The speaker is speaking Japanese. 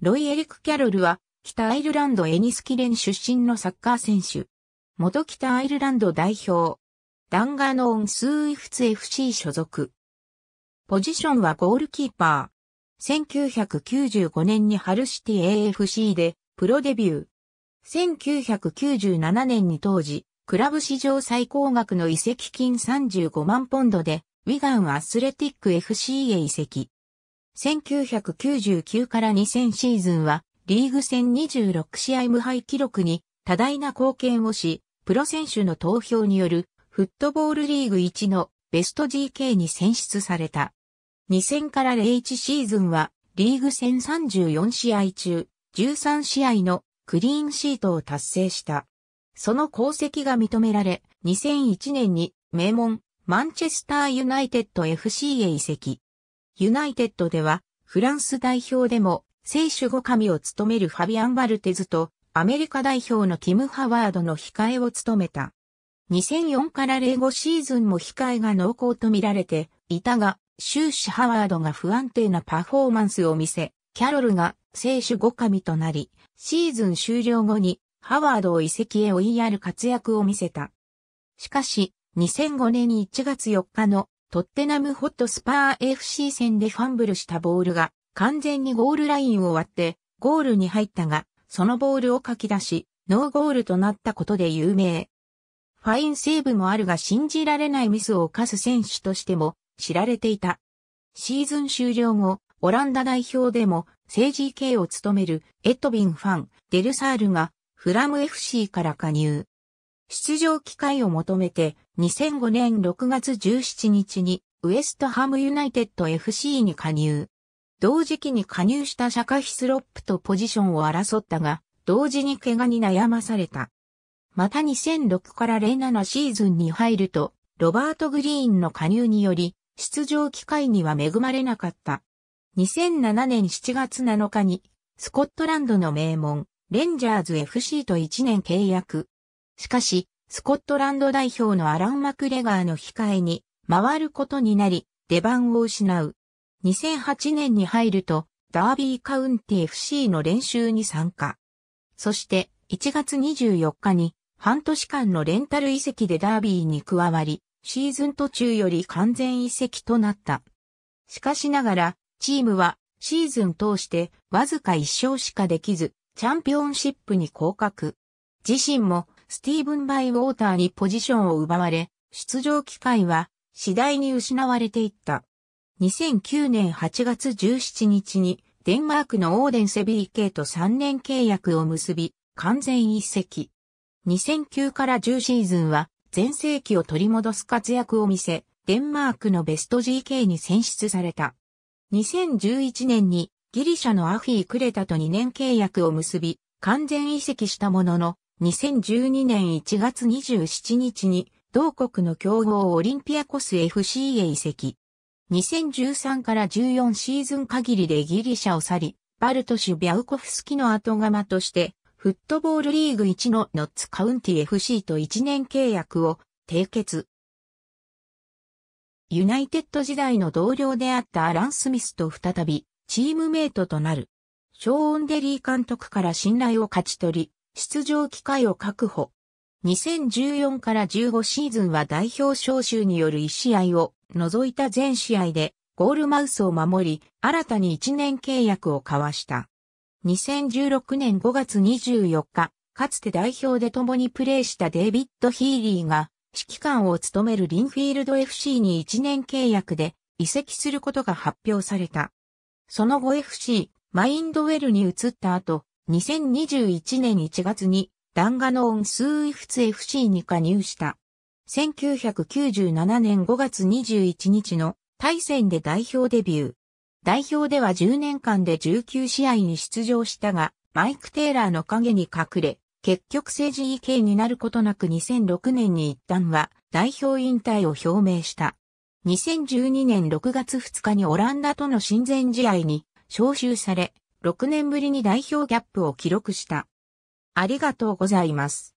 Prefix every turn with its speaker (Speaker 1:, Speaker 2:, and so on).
Speaker 1: ロイ・エリック・キャロルは、北アイルランドエニスキレン出身のサッカー選手。元北アイルランド代表。ダンガノーン・スーイフツ FC 所属。ポジションはゴールキーパー。1995年にハルシティ AFC でプロデビュー。1997年に当時、クラブ史上最高額の移籍金35万ポンドで、ウィガンアスレティック FC へ移籍。1999から2000シーズンは、リーグ戦26試合無敗記録に多大な貢献をし、プロ選手の投票によるフットボールリーグ1のベスト GK に選出された。2000から01シーズンはリーグ戦34試合中13試合のクリーンシートを達成した。その功績が認められ、2001年に名門マンチェスターユナイテッド FC へ移籍。ユナイテッドでは、フランス代表でも、聖守護神を務めるファビアン・バルテズと、アメリカ代表のキム・ハワードの控えを務めた。2004から05シーズンも控えが濃厚と見られていたが、終始ハワードが不安定なパフォーマンスを見せ、キャロルが聖守護神となり、シーズン終了後にハワードを移籍へ追いやる活躍を見せた。しかし、2005年1月4日のトッテナムホットスパー FC 戦でファンブルしたボールが完全にゴールラインを割ってゴールに入ったが、そのボールを書き出し、ノーゴールとなったことで有名。ファインセーブもあるが信じられないミスを犯す選手としても知られていた。シーズン終了後、オランダ代表でも政治系を務めるエトビンファン、デルサールがフラム FC から加入。出場機会を求めて2005年6月17日にウエストハムユナイテッド FC に加入。同時期に加入したシャカヒスロップとポジションを争ったが、同時に怪我に悩まされた。また2006から07シーズンに入ると、ロバート・グリーンの加入により、出場機会には恵まれなかった。2007年7月7日に、スコットランドの名門、レンジャーズ FC と1年契約。しかし、スコットランド代表のアラン・マクレガーの控えに回ることになり、出番を失う。2008年に入ると、ダービーカウンティ FC の練習に参加。そして、1月24日に、半年間のレンタル移籍でダービーに加わり、シーズン途中より完全移籍となった。しかしながら、チームはシーズン通してわずか1勝しかできず、チャンピオンシップに降格。自身もスティーブン・バイ・ウォーターにポジションを奪われ、出場機会は次第に失われていった。2009年8月17日にデンマークのオーデンセビー系と3年契約を結び、完全一席。2009から10シーズンは全盛期を取り戻す活躍を見せ、デンマークのベスト GK に選出された。2011年にギリシャのアフィー・クレタと2年契約を結び、完全移籍したものの、2012年1月27日に同国の強豪オリンピアコス FC へ移籍。2013から14シーズン限りでギリシャを去り、バルトシュ・ビャウコフスキの後釜として、フットボールリーグ1のノッツカウンティ FC と1年契約を締結。ユナイテッド時代の同僚であったアラン・スミスと再びチームメイトとなる。ショーン・デリー監督から信頼を勝ち取り、出場機会を確保。2014から15シーズンは代表招集による1試合を除いた全試合でゴールマウスを守り、新たに1年契約を交わした。2016年5月24日、かつて代表で共にプレーしたデイビッド・ヒーリーが指揮官を務めるリンフィールド FC に1年契約で移籍することが発表された。その後 FC マインドウェルに移った後、2021年1月にダンガノーンスーイフツ FC に加入した。1997年5月21日の対戦で代表デビュー。代表では10年間で19試合に出場したが、マイク・テイラーの影に隠れ、結局政治意見になることなく2006年に一旦は代表引退を表明した。2012年6月2日にオランダとの親善試合に招集され、6年ぶりに代表ギャップを記録した。ありがとうございます。